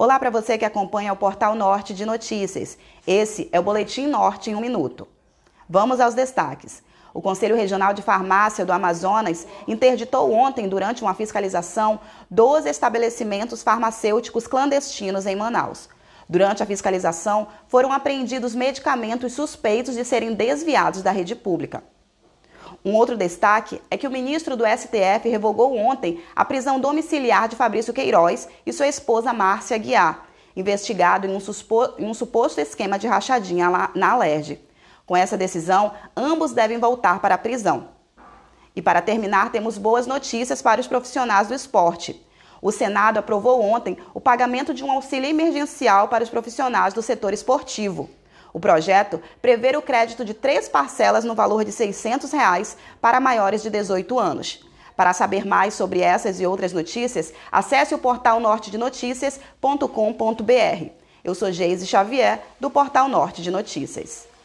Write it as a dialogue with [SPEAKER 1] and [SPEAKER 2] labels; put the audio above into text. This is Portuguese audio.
[SPEAKER 1] Olá para você que acompanha o Portal Norte de Notícias. Esse é o Boletim Norte em um Minuto. Vamos aos destaques. O Conselho Regional de Farmácia do Amazonas interditou ontem, durante uma fiscalização, 12 estabelecimentos farmacêuticos clandestinos em Manaus. Durante a fiscalização, foram apreendidos medicamentos suspeitos de serem desviados da rede pública. Um outro destaque é que o ministro do STF revogou ontem a prisão domiciliar de Fabrício Queiroz e sua esposa Márcia Guiar, investigado em um, suspo... em um suposto esquema de rachadinha na Alerj. Com essa decisão, ambos devem voltar para a prisão. E para terminar, temos boas notícias para os profissionais do esporte. O Senado aprovou ontem o pagamento de um auxílio emergencial para os profissionais do setor esportivo. O projeto prevê o crédito de três parcelas no valor de R$ 600 reais para maiores de 18 anos. Para saber mais sobre essas e outras notícias, acesse o portal nortedenoticias.com.br. Eu sou Geise Xavier, do Portal Norte de Notícias.